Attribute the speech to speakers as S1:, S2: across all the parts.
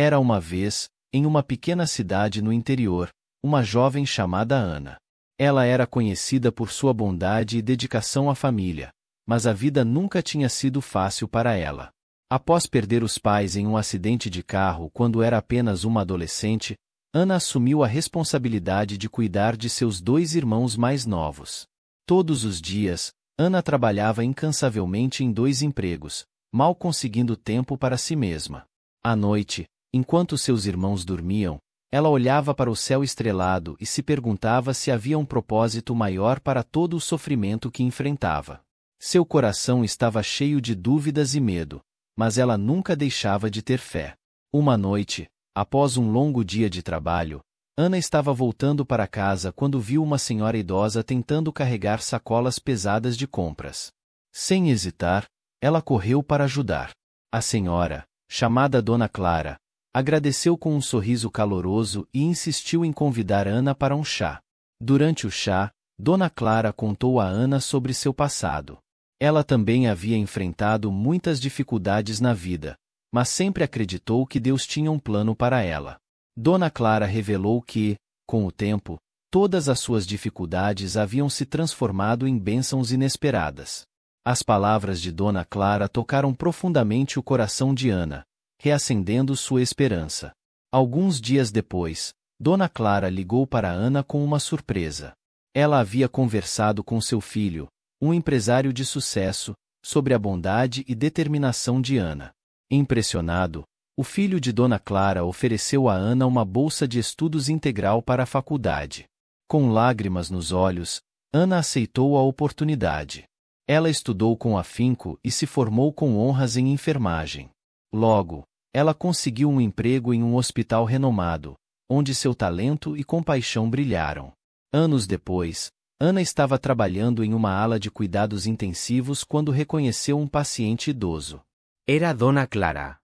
S1: Era uma vez, em uma pequena cidade no interior, uma jovem chamada Ana. Ela era conhecida por sua bondade e dedicação à família, mas a vida nunca tinha sido fácil para ela. Após perder os pais em um acidente de carro quando era apenas uma adolescente, Ana assumiu a responsabilidade de cuidar de seus dois irmãos mais novos. Todos os dias, Ana trabalhava incansavelmente em dois empregos, mal conseguindo tempo para si mesma. À noite, Enquanto seus irmãos dormiam, ela olhava para o céu estrelado e se perguntava se havia um propósito maior para todo o sofrimento que enfrentava. Seu coração estava cheio de dúvidas e medo, mas ela nunca deixava de ter fé. Uma noite, após um longo dia de trabalho, Ana estava voltando para casa quando viu uma senhora idosa tentando carregar sacolas pesadas de compras. Sem hesitar, ela correu para ajudar. A senhora, chamada Dona Clara, agradeceu com um sorriso caloroso e insistiu em convidar Ana para um chá. Durante o chá, Dona Clara contou a Ana sobre seu passado. Ela também havia enfrentado muitas dificuldades na vida, mas sempre acreditou que Deus tinha um plano para ela. Dona Clara revelou que, com o tempo, todas as suas dificuldades haviam se transformado em bênçãos inesperadas. As palavras de Dona Clara tocaram profundamente o coração de Ana, reacendendo sua esperança. Alguns dias depois, Dona Clara ligou para Ana com uma surpresa. Ela havia conversado com seu filho, um empresário de sucesso, sobre a bondade e determinação de Ana. Impressionado, o filho de Dona Clara ofereceu a Ana uma bolsa de estudos integral para a faculdade. Com lágrimas nos olhos, Ana aceitou a oportunidade. Ela estudou com afinco e se formou com honras em enfermagem. Logo, ela conseguiu um emprego em um hospital renomado, onde seu talento e compaixão brilharam. Anos depois, Ana estava trabalhando em uma ala de cuidados intensivos quando reconheceu um paciente idoso. Era Dona Clara.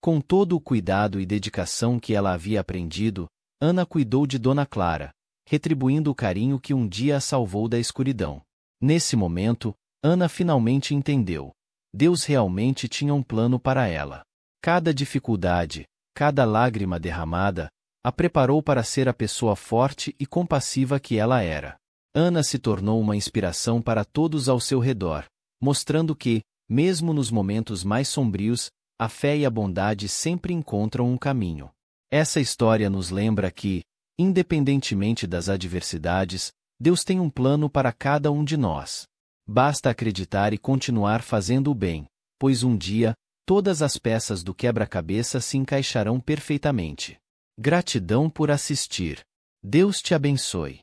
S1: Com todo o cuidado e dedicação que ela havia aprendido, Ana cuidou de Dona Clara, retribuindo o carinho que um dia a salvou da escuridão. Nesse momento, Ana finalmente entendeu. Deus realmente tinha um plano para ela. Cada dificuldade, cada lágrima derramada, a preparou para ser a pessoa forte e compassiva que ela era. Ana se tornou uma inspiração para todos ao seu redor, mostrando que, mesmo nos momentos mais sombrios, a fé e a bondade sempre encontram um caminho. Essa história nos lembra que, independentemente das adversidades, Deus tem um plano para cada um de nós. Basta acreditar e continuar fazendo o bem, pois um dia, Todas as peças do quebra-cabeça se encaixarão perfeitamente. Gratidão por assistir. Deus te abençoe.